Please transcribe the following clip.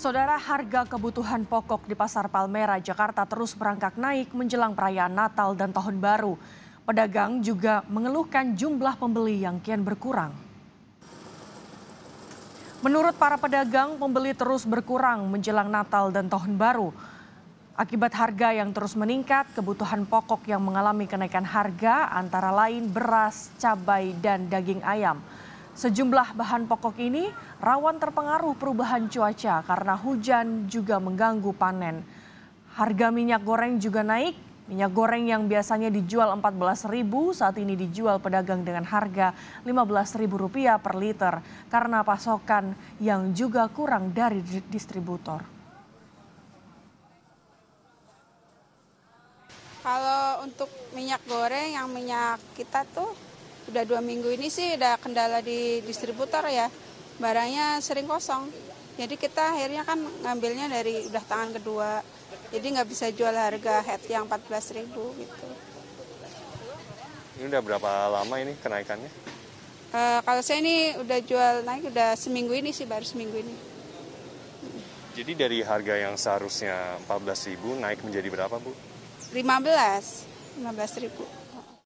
Saudara harga kebutuhan pokok di Pasar Palmera, Jakarta terus merangkak naik menjelang perayaan Natal dan Tahun Baru. Pedagang juga mengeluhkan jumlah pembeli yang kian berkurang. Menurut para pedagang, pembeli terus berkurang menjelang Natal dan Tahun Baru. Akibat harga yang terus meningkat, kebutuhan pokok yang mengalami kenaikan harga antara lain beras, cabai, dan daging ayam. Sejumlah bahan pokok ini rawan terpengaruh perubahan cuaca karena hujan juga mengganggu panen. Harga minyak goreng juga naik. Minyak goreng yang biasanya dijual Rp14.000 saat ini dijual pedagang dengan harga Rp15.000 per liter karena pasokan yang juga kurang dari distributor. Kalau untuk minyak goreng yang minyak kita tuh udah dua minggu ini sih udah kendala di distributor ya barangnya sering kosong jadi kita akhirnya kan ngambilnya dari udah tangan kedua jadi nggak bisa jual harga head yang 14.000 gitu ini udah berapa lama ini kenaikannya uh, kalau saya ini udah jual naik udah seminggu ini sih baru seminggu ini jadi dari harga yang seharusnya 14.000 naik menjadi berapa bu 15 15.000